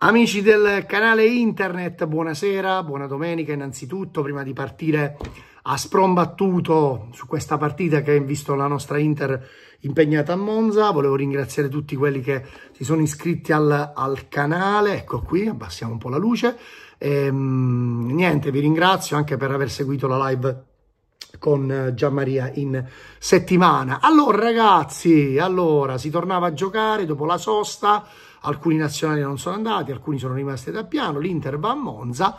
Amici del canale internet, buonasera, buona domenica innanzitutto, prima di partire a sprombattuto su questa partita che ha visto la nostra Inter impegnata a Monza, volevo ringraziare tutti quelli che si sono iscritti al, al canale, ecco qui, abbassiamo un po' la luce, e, ehm, niente, vi ringrazio anche per aver seguito la live con Gianmaria in settimana. Allora ragazzi, allora si tornava a giocare dopo la sosta, alcuni nazionali non sono andati, alcuni sono rimasti da piano, l'Inter va a Monza,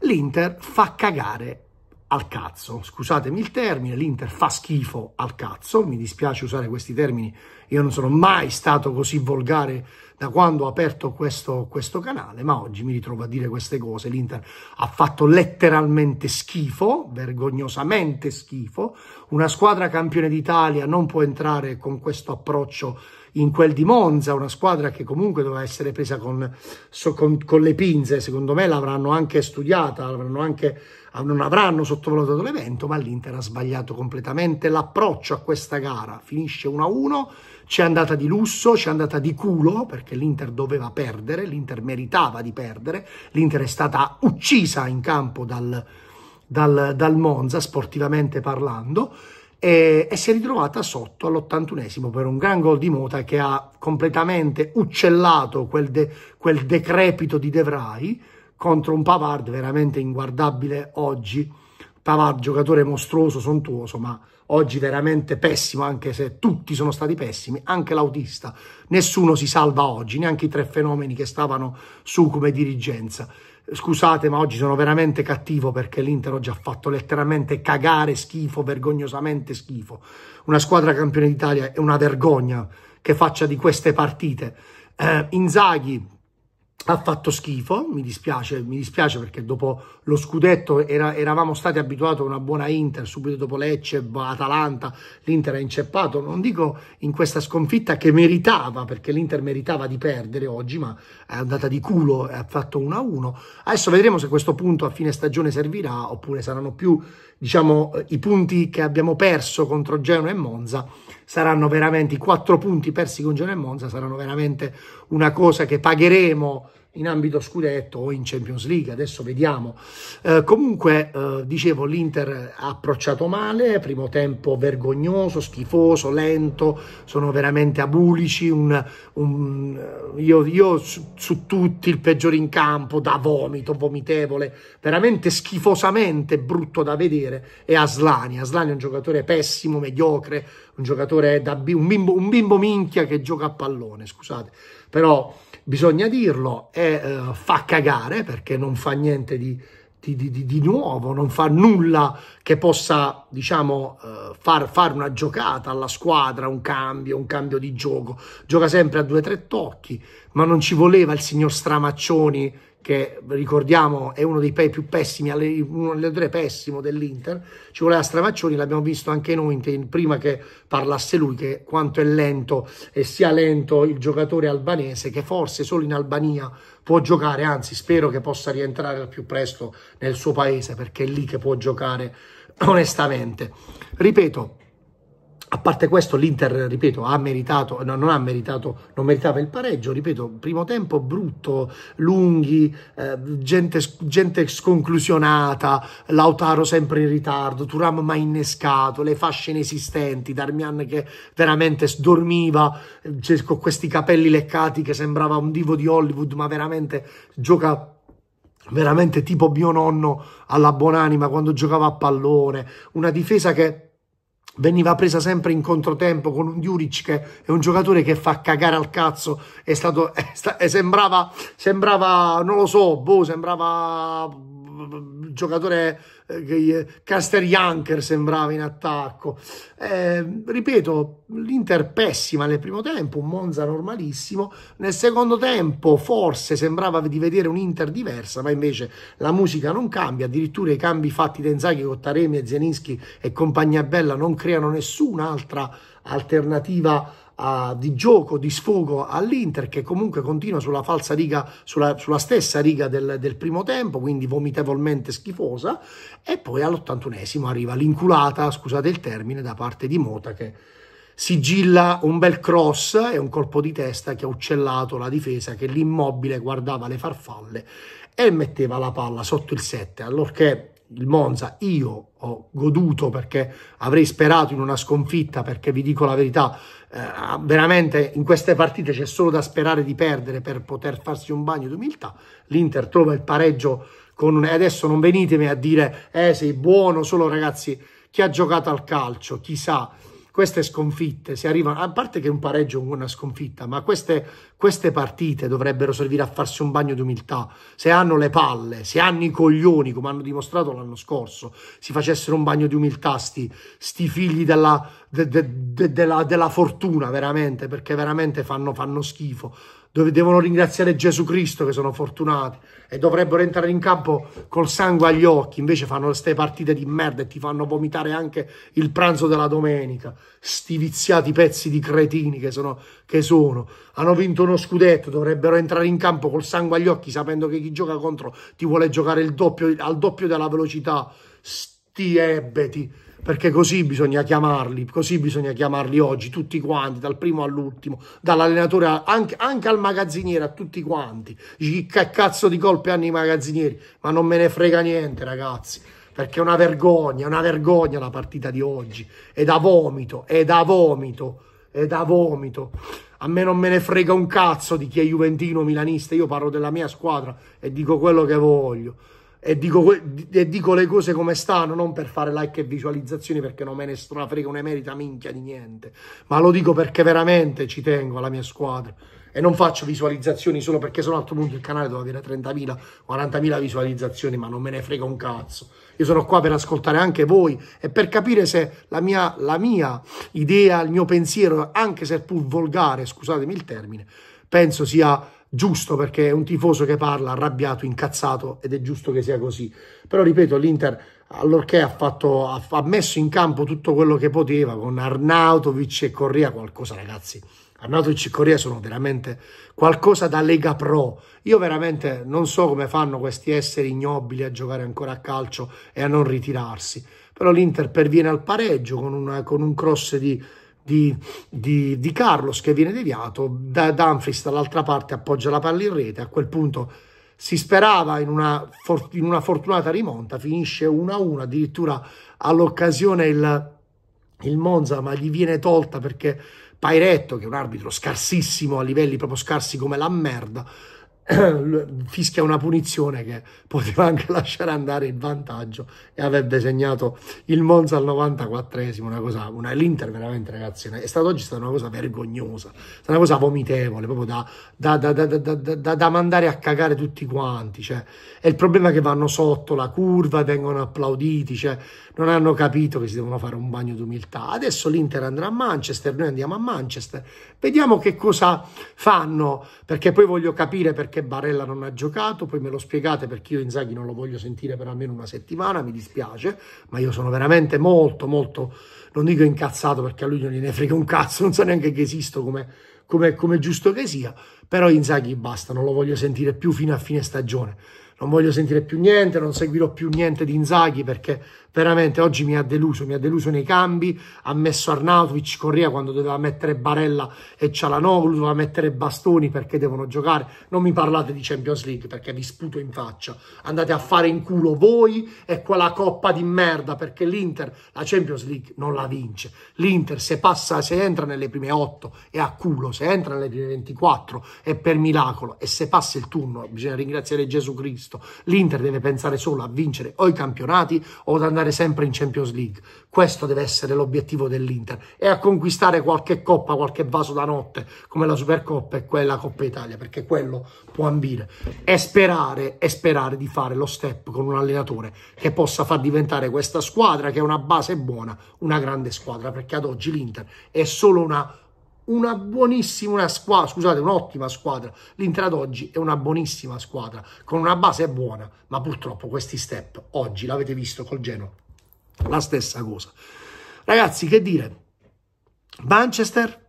l'Inter fa cagare al cazzo, scusatemi il termine, l'Inter fa schifo al cazzo, mi dispiace usare questi termini, io non sono mai stato così volgare da quando ho aperto questo, questo canale, ma oggi mi ritrovo a dire queste cose, l'Inter ha fatto letteralmente schifo, vergognosamente schifo, una squadra campione d'Italia non può entrare con questo approccio in quel di Monza, una squadra che comunque doveva essere presa con, so, con, con le pinze, secondo me l'avranno anche studiata, l'avranno anche, non avranno sottovalutato l'evento, ma l'Inter ha sbagliato completamente l'approccio a questa gara, finisce 1-1, c'è andata di lusso, c'è andata di culo, perché l'Inter doveva perdere, l'Inter meritava di perdere, l'Inter è stata uccisa in campo dal, dal, dal Monza sportivamente parlando, e, e si è ritrovata sotto all'81esimo per un gran gol di Mota che ha completamente uccellato quel, de, quel decrepito di De Vrij contro un Pavard veramente inguardabile oggi. Pavard, giocatore mostruoso, sontuoso, ma oggi veramente pessimo, anche se tutti sono stati pessimi, anche l'autista. Nessuno si salva oggi, neanche i tre fenomeni che stavano su come dirigenza. Scusate, ma oggi sono veramente cattivo perché l'Inter oggi ha fatto letteralmente cagare schifo, vergognosamente schifo. Una squadra campione d'Italia è una vergogna che faccia di queste partite. Eh, Inzaghi ha fatto schifo, mi dispiace, mi dispiace perché dopo lo scudetto era, eravamo stati abituati a una buona Inter, subito dopo Lecce, Atalanta, l'Inter ha inceppato, non dico in questa sconfitta che meritava, perché l'Inter meritava di perdere oggi, ma è andata di culo, e ha fatto 1-1, adesso vedremo se questo punto a fine stagione servirà oppure saranno più diciamo, i punti che abbiamo perso contro Genoa e Monza saranno veramente, i quattro punti persi con Genoa e Monza saranno veramente una cosa che pagheremo in ambito scudetto o in Champions League, adesso vediamo. Eh, comunque, eh, dicevo, l'Inter ha approcciato male, primo tempo vergognoso, schifoso, lento, sono veramente abulici, un, un, io, io su, su, tutti il peggiore in campo, da vomito, vomitevole, veramente schifosamente brutto da vedere, è Aslani. Aslani è un giocatore pessimo, mediocre, un giocatore da un bimbo, un bimbo minchia che gioca a pallone, scusate, però bisogna dirlo, è, eh, fa cagare perché non fa niente di di, di, di, nuovo, non fa nulla che possa, diciamo, eh, far, fare una giocata alla squadra, un cambio, un cambio di gioco. Gioca sempre a due o tre tocchi, ma non ci voleva il signor Stramaccioni, che ricordiamo è uno dei pei più pessimi, uno dei tre pessimo dell'Inter. Ci voleva Stramaccioni, l'abbiamo visto anche noi prima che parlasse lui, che quanto è lento e sia lento il giocatore albanese, che forse solo in Albania può giocare, anzi spero che possa rientrare al più presto nel suo paese perché è lì che può giocare onestamente. Ripeto, a parte questo, l'Inter, ripeto, ha meritato, no, non ha meritato, non meritava il pareggio, ripeto, primo tempo brutto, lunghi, eh, gente, gente, sconclusionata, Lautaro sempre in ritardo, Turam mai innescato, le fasce inesistenti, Darmian che veramente dormiva, eh, con questi capelli leccati che sembrava un divo di Hollywood, ma veramente gioca veramente tipo mio nonno alla buonanima quando giocava a pallone, una difesa che veniva presa sempre in controtempo con un Juric che è un giocatore che fa cagare al cazzo è stato è sta, è sembrava sembrava non lo so boh sembrava mm, mm, mm, giocatore eh, Caster Janker sembrava in attacco. Eh, ripeto, l'Inter pessima nel primo tempo, un Monza normalissimo. Nel secondo tempo forse sembrava di vedere un'Inter diversa, ma invece la musica non cambia. Addirittura i cambi fatti da Inzaghi, Cottaremi, Zieninski e compagnia bella non creano nessun'altra alternativa uh, di gioco, di sfogo all'Inter che comunque continua sulla falsa riga, sulla, sulla stessa riga del, del, primo tempo, quindi vomitevolmente schifosa e poi all'81esimo arriva l'inculata, scusate il termine, da parte di Mota che sigilla un bel cross e un colpo di testa che ha uccellato la difesa che l'immobile guardava le farfalle e metteva la palla sotto il 7, allorché il Monza io ho goduto perché avrei sperato in una sconfitta perché vi dico la verità eh, veramente in queste partite c'è solo da sperare di perdere per poter farsi un bagno di umiltà l'Inter trova il pareggio con un... e adesso non venitemi a dire eh sei buono solo ragazzi chi ha giocato al calcio chissà queste sconfitte, se arrivano, a parte che un pareggio è una sconfitta, ma queste, queste partite dovrebbero servire a farsi un bagno di umiltà. Se hanno le palle, se hanno i coglioni, come hanno dimostrato l'anno scorso, si facessero un bagno di umiltà sti, sti figli della, de, de, de, della, della fortuna, veramente, perché veramente fanno, fanno schifo dove devono ringraziare Gesù Cristo che sono fortunati e dovrebbero entrare in campo col sangue agli occhi, invece fanno queste partite di merda e ti fanno vomitare anche il pranzo della domenica, sti viziati pezzi di cretini che sono, che sono, hanno vinto uno scudetto, dovrebbero entrare in campo col sangue agli occhi sapendo che chi gioca contro ti vuole giocare doppio, al doppio della velocità, sti perché così bisogna chiamarli, così bisogna chiamarli oggi, tutti quanti, dal primo all'ultimo, dall'allenatore anche, anche, al magazziniere, a tutti quanti. Che cazzo di colpe hanno i magazzinieri? Ma non me ne frega niente, ragazzi, perché è una vergogna, è una vergogna la partita di oggi. È da vomito, è da vomito, è da vomito. A me non me ne frega un cazzo di chi è juventino milanista, io parlo della mia squadra e dico quello che voglio e dico, e dico, le cose come stanno, non per fare like e visualizzazioni perché non me ne strafrega un'emerita minchia di niente, ma lo dico perché veramente ci tengo alla mia squadra e non faccio visualizzazioni solo perché sono altro punto il canale doveva avere 30.000, 40.000 visualizzazioni, ma non me ne frega un cazzo. Io sono qua per ascoltare anche voi e per capire se la mia, la mia idea, il mio pensiero, anche se pur volgare, scusatemi il termine, penso sia giusto perché è un tifoso che parla arrabbiato, incazzato ed è giusto che sia così. Però ripeto, l'Inter allorché ha, fatto, ha, ha, messo in campo tutto quello che poteva con Arnautovic e Correa, qualcosa ragazzi. Arnautovic e Correa sono veramente qualcosa da Lega Pro. Io veramente non so come fanno questi esseri ignobili a giocare ancora a calcio e a non ritirarsi. Però l'Inter perviene al pareggio con, una, con un cross di di, di, di Carlos che viene deviato, da Dumfries dall'altra parte appoggia la palla in rete, a quel punto si sperava in una, in una fortunata rimonta, finisce 1-1, addirittura all'occasione il, il Monza, ma gli viene tolta perché Pairetto, che è un arbitro scarsissimo a livelli proprio scarsi come la merda, fischia una punizione che poteva anche lasciare andare il vantaggio e avrebbe segnato il Monza al 94esimo una cosa, una, l'Inter veramente ragazzi è stata oggi stata una cosa vergognosa una cosa vomitevole proprio da, da, da, da, mandare a cagare tutti quanti cioè. è il problema che vanno sotto la curva vengono applauditi cioè, non hanno capito che si devono fare un bagno d'umiltà adesso l'Inter andrà a Manchester noi andiamo a Manchester vediamo che cosa fanno perché poi voglio capire perché perché Barella non ha giocato, poi me lo spiegate perché io Inzaghi non lo voglio sentire per almeno una settimana, mi dispiace, ma io sono veramente molto, molto, non dico incazzato perché a lui non gliene frega un cazzo, non so neanche che esisto come, come, come giusto che sia, però Inzaghi basta, non lo voglio sentire più fino a fine stagione, non voglio sentire più niente, non seguirò più niente di Inzaghi perché veramente oggi mi ha deluso, mi ha deluso nei cambi, ha messo Arnautovic, Correa quando doveva mettere Barella e Cialanoglu, doveva mettere Bastoni perché devono giocare, non mi parlate di Champions League perché vi sputo in faccia, andate a fare in culo voi e quella coppa di merda perché l'Inter la Champions League non la vince, l'Inter se passa, se entra nelle prime 8 è a culo, se entra nelle prime 24 è per miracolo e se passa il turno bisogna ringraziare Gesù Cristo, l'Inter deve pensare solo a vincere o i campionati o ad andare tornare sempre in Champions League. Questo deve essere l'obiettivo dell'Inter. E a conquistare qualche coppa, qualche vaso da notte, come la Supercoppa e quella Coppa Italia, perché quello può ambire. E sperare, e sperare di fare lo step con un allenatore che possa far diventare questa squadra, che è una base buona, una grande squadra, perché ad oggi l'Inter è solo una una buonissima una squadra, scusate, un'ottima squadra. L'Inter ad oggi è una buonissima squadra, con una base buona, ma purtroppo questi step oggi l'avete visto col Genoa. La stessa cosa. Ragazzi, che dire? Manchester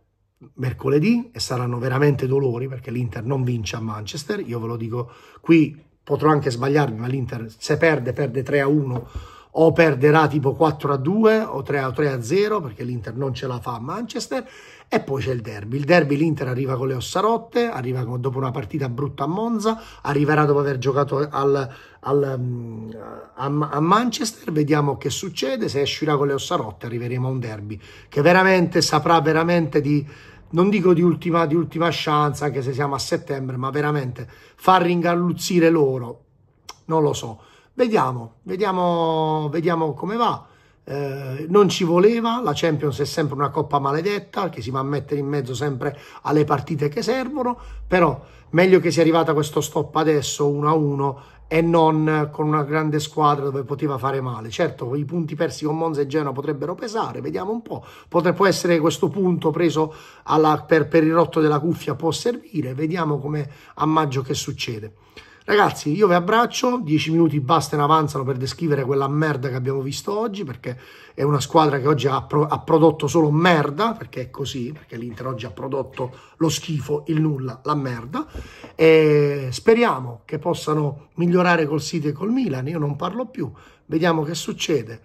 mercoledì e saranno veramente dolori perché l'Inter non vince a Manchester, io ve lo dico qui potrò anche sbagliarmi, ma l'Inter se perde perde 3 a 1 o perderà tipo 4 a 2 o 3 a, 3 a 0 perché l'Inter non ce la fa a Manchester e poi c'è il derby. Il derby l'Inter arriva con le ossa rotte, arriva dopo una partita brutta a Monza, arriverà dopo aver giocato al, al, a, a, Manchester, vediamo che succede, se uscirà con le ossa rotte arriveremo a un derby che veramente saprà veramente di, non dico di ultima, di ultima chance anche se siamo a settembre, ma veramente far ringalluzzire loro, non lo so Vediamo, vediamo, vediamo come va. Eh, non ci voleva, la Champions è sempre una coppa maledetta che si va a mettere in mezzo sempre alle partite che servono, però meglio che sia arrivata questo stop adesso 1-1 e non con una grande squadra dove poteva fare male. Certo, i punti persi con Monza e Genoa potrebbero pesare, vediamo un po'. Potrebbe essere questo punto preso alla, per, per il rotto della cuffia può servire, vediamo come a maggio che succede. Ragazzi, io vi abbraccio, 10 minuti basta e avanzano per descrivere quella merda che abbiamo visto oggi, perché è una squadra che oggi ha, pro- ha prodotto solo merda, perché è così, perché l'Inter oggi ha prodotto lo schifo, il nulla, la merda. E speriamo che possano migliorare col City e col Milan, io non parlo più, vediamo che succede.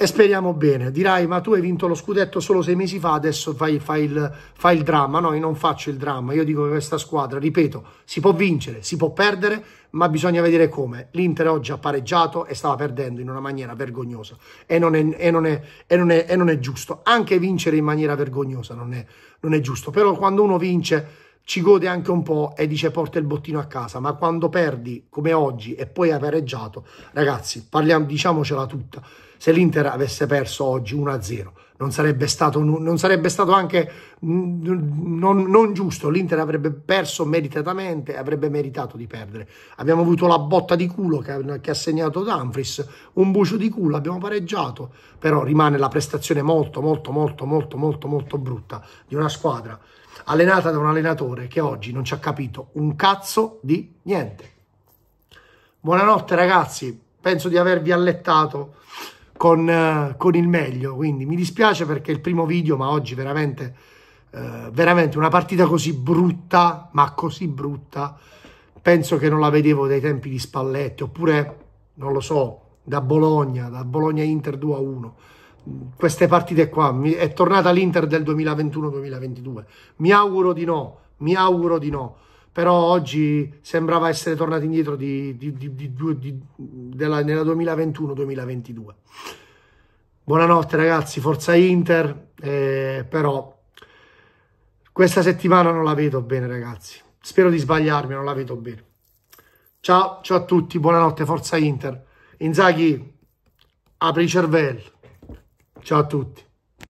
E speriamo bene. Dirai, ma tu hai vinto lo scudetto solo sei mesi fa, adesso fai, fai, il, fai il dramma. No, io non faccio il dramma. Io dico che questa squadra, ripeto, si può vincere, si può perdere, ma bisogna vedere come. L'Inter oggi ha pareggiato e stava perdendo in una maniera vergognosa. E non è, e non è, e non è, e non è giusto. Anche vincere in maniera vergognosa non è, non è giusto. Però quando uno vince ci gode anche un po' e dice porta il bottino a casa, ma quando perdi come oggi e poi hai pareggiato, ragazzi, parliamo, diciamocela tutta se l'Inter avesse perso oggi 1-0 non sarebbe stato, non sarebbe stato anche non, non giusto, l'Inter avrebbe perso meritatamente, avrebbe meritato di perdere. Abbiamo avuto la botta di culo che, che ha segnato Danfris, un bucio di culo, abbiamo pareggiato, però rimane la prestazione molto, molto, molto, molto, molto, molto brutta di una squadra allenata da un allenatore che oggi non ci ha capito un cazzo di niente. Buonanotte ragazzi, penso di avervi allettato con, eh, con, il meglio. Quindi mi dispiace perché il primo video, ma oggi veramente, eh, veramente una partita così brutta, ma così brutta, penso che non la vedevo dai tempi di Spalletti, oppure, non lo so, da Bologna, da Bologna-Inter 2-1. Queste partite qua, è tornata l'Inter del 2021-2022. Mi auguro di no, mi auguro di no però oggi sembrava essere tornato indietro di, di, di, della, nella 2021-2022. Buonanotte ragazzi, forza Inter, eh, però questa settimana non la vedo bene ragazzi, spero di sbagliarmi, non la vedo bene. Ciao, ciao a tutti, buonanotte, forza Inter. Inzaghi, apri il cervello. Ciao a tutti.